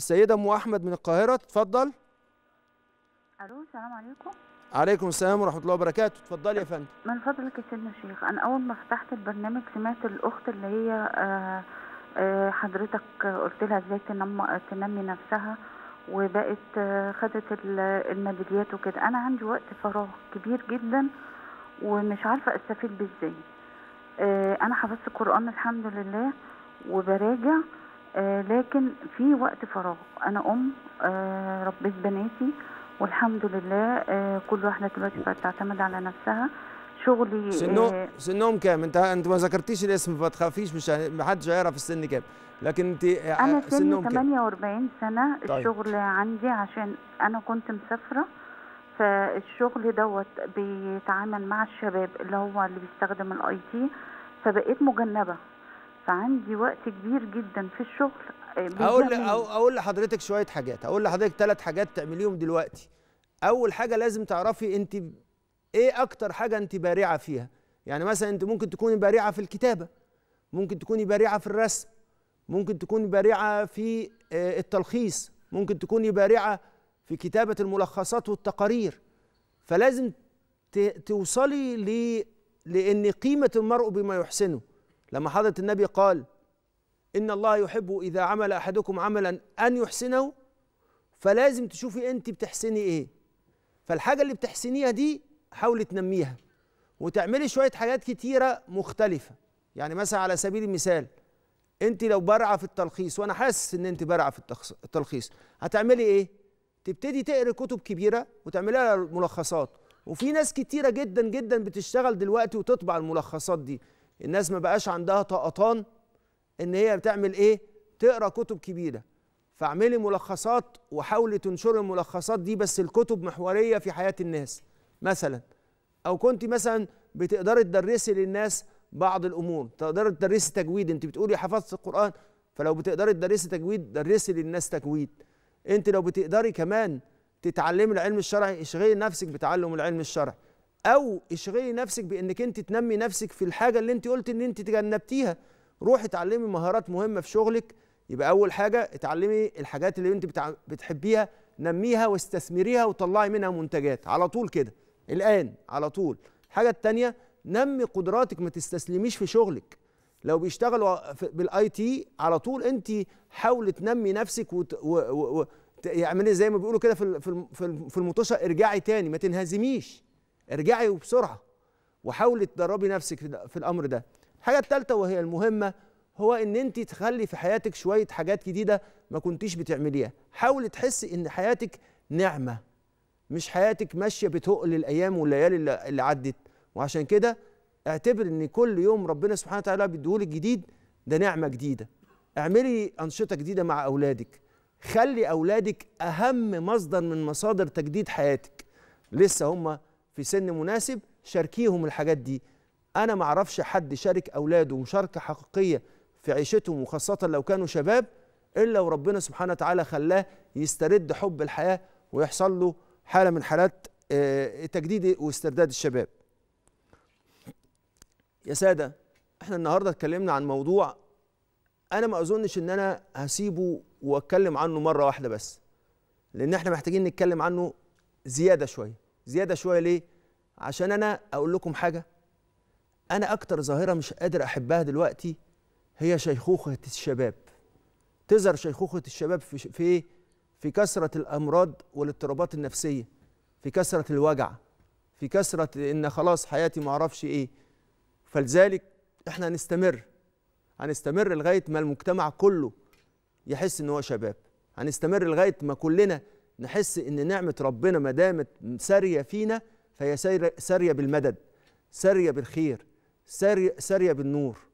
السيده ام احمد من القاهره تتفضل الو السلام عليكم عليكم السلام ورحمه الله وبركاته اتفضلي يا فندم من فضلك يا سيدنا الشيخ انا اول ما فتحت البرنامج سمعت الاخت اللي هي آه، آه، حضرتك قلت لها ازاي تنمي نفسها وبقت آه، خدت الميداليات وكده انا عندي وقت فراغ كبير جدا ومش عارفه استفيد بيه ازاي انا حفظت القران الحمد لله وبراجع آه، لكن في وقت فراغ انا ام آه، ربيت بناتي والحمد لله آه، كل واحده دلوقتي بقت تعتمد على نفسها شغلي سنهم سنهم كام انت انت ما ذكرتيش الاسم ما تخافيش مش ما حدش هيعرف السن كام لكن انت انا سني 48 سنه طيب. الشغل عندي عشان انا كنت مسافره فالشغل دوت بيتعامل مع الشباب اللي هو اللي بيستخدم الاي تي فبقيت مجنبه فعندي وقت كبير جدا في الشغل اقول آه، اقول لحضرتك شويه حاجات اقول لحضرتك ثلاث حاجات تعمليهم دلوقتي اول حاجه لازم تعرفي انت ايه اكتر حاجه انت بارعه فيها يعني مثلا انت ممكن تكوني بارعه في الكتابه ممكن تكوني بارعه في الرسم ممكن تكوني بارعه في آه، التلخيص ممكن تكوني بارعه في كتابه الملخصات والتقارير فلازم توصلي ل لان قيمه المرء بما يحسنه لما حضرة النبي قال إن الله يحب إذا عمل أحدكم عملا أن يحسنه فلازم تشوفي أنت بتحسني إيه فالحاجة اللي بتحسنيها دي حاولي تنميها وتعملي شوية حاجات كتيرة مختلفة يعني مثلا على سبيل المثال أنت لو بارعة في التلخيص وأنا حاسس إن أنت بارعة في التلخيص هتعملي إيه؟ تبتدي تقري كتب كبيرة وتعملها ملخصات وفي ناس كتيرة جدا جدا بتشتغل دلوقتي وتطبع الملخصات دي الناس ما بقاش عندها طاقتان ان هي بتعمل ايه تقرا كتب كبيره فاعملي ملخصات وحاولي تنشري الملخصات دي بس الكتب محوريه في حياه الناس مثلا او كنت مثلا بتقدري تدرسي للناس بعض الامور تقدري تدرسي تجويد انت بتقولي حفظت القران فلو بتقدري تدرسي تجويد درسي للناس تجويد انت لو بتقدري كمان تتعلمي العلم الشرعي اشغلي نفسك بتعلم العلم الشرعي او اشغلي نفسك بانك انت تنمي نفسك في الحاجه اللي انت قلت ان انت تجنبتيها روحي اتعلمي مهارات مهمه في شغلك يبقى اول حاجه اتعلمي الحاجات اللي انت بتحبيها نميها واستثمريها وطلعي منها منتجات على طول كده الان على طول الحاجه الثانيه نمي قدراتك ما تستسلميش في شغلك لو بيشتغلوا بالاي تي على طول انت حاولي تنمي نفسك وت... و... و... و... زي ما بيقولوا كده في في في المطوشه ارجعي تاني ما تنهزميش ارجعي وبسرعه وحاولي تدربي نفسك في الامر ده الحاجه الثالثه وهي المهمه هو ان انت تخلي في حياتك شويه حاجات جديده ما كنتيش بتعمليها حاولي تحسي ان حياتك نعمه مش حياتك ماشيه بتقل الايام والليالي اللي عدت وعشان كده اعتبر ان كل يوم ربنا سبحانه وتعالى بيديهولك جديد ده نعمه جديده اعملي انشطه جديده مع اولادك خلي اولادك اهم مصدر من مصادر تجديد حياتك لسه هم في سن مناسب شاركيهم الحاجات دي انا ما اعرفش حد شارك اولاده مشاركه حقيقيه في عيشتهم وخاصه لو كانوا شباب الا وربنا سبحانه وتعالى خلاه يسترد حب الحياه ويحصل له حاله من حالات آه، تجديد واسترداد الشباب يا ساده احنا النهارده اتكلمنا عن موضوع انا ما اظنش ان انا هسيبه واتكلم عنه مره واحده بس لان احنا محتاجين نتكلم عنه زياده شويه زياده شويه ليه عشان انا اقول لكم حاجه انا اكتر ظاهره مش قادر احبها دلوقتي هي شيخوخه الشباب تظهر شيخوخه الشباب في في إيه؟ في كثره الامراض والاضطرابات النفسيه في كثره الوجع في كثره ان خلاص حياتي ما اعرفش ايه فلذلك احنا هنستمر هنستمر لغايه ما المجتمع كله يحس ان هو شباب هنستمر لغايه ما كلنا نحس ان نعمه ربنا ما دامت ساريه فينا فهي ساريه بالمدد ساريه بالخير ساريه بالنور